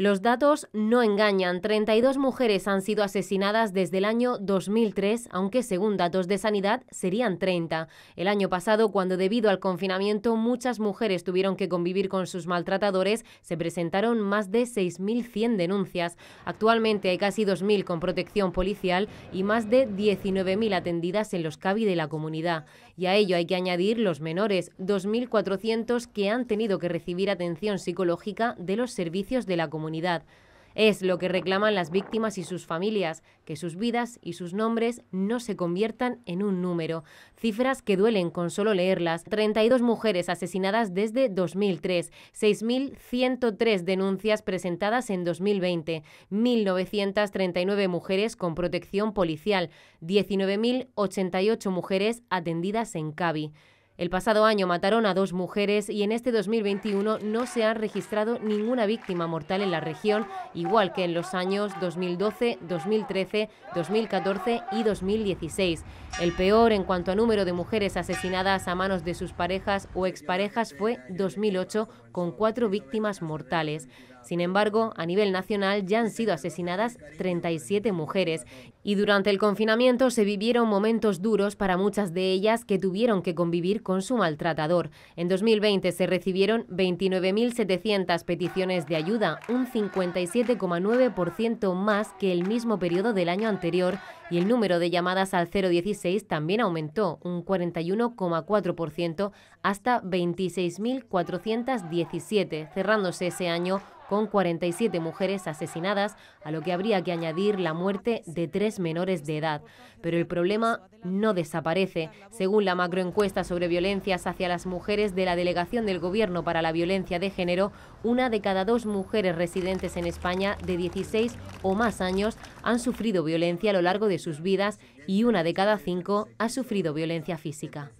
Los datos no engañan. 32 mujeres han sido asesinadas desde el año 2003, aunque según datos de sanidad serían 30. El año pasado, cuando debido al confinamiento muchas mujeres tuvieron que convivir con sus maltratadores, se presentaron más de 6.100 denuncias. Actualmente hay casi 2.000 con protección policial y más de 19.000 atendidas en los CABI de la comunidad. Y a ello hay que añadir los menores, 2.400 que han tenido que recibir atención psicológica de los servicios de la comunidad. Es lo que reclaman las víctimas y sus familias, que sus vidas y sus nombres no se conviertan en un número. Cifras que duelen con solo leerlas. 32 mujeres asesinadas desde 2003, 6.103 denuncias presentadas en 2020, 1.939 mujeres con protección policial, 19.088 mujeres atendidas en CABI. El pasado año mataron a dos mujeres y en este 2021 no se ha registrado ninguna víctima mortal en la región, igual que en los años 2012, 2013, 2014 y 2016. El peor en cuanto a número de mujeres asesinadas a manos de sus parejas o exparejas fue 2008, con cuatro víctimas mortales. Sin embargo, a nivel nacional ya han sido asesinadas 37 mujeres y durante el confinamiento se vivieron momentos duros para muchas de ellas que tuvieron que convivir con su maltratador. En 2020 se recibieron 29.700 peticiones de ayuda, un 57,9% más que el mismo periodo del año anterior y el número de llamadas al 016 también aumentó un 41,4% hasta 26.417, cerrándose ese año con 47 mujeres asesinadas, a lo que habría que añadir la muerte de tres menores de edad. Pero el problema no desaparece. Según la macroencuesta sobre violencias hacia las mujeres de la Delegación del Gobierno para la Violencia de Género, una de cada dos mujeres residentes en España de 16 o más años han sufrido violencia a lo largo de sus vidas y una de cada cinco ha sufrido violencia física.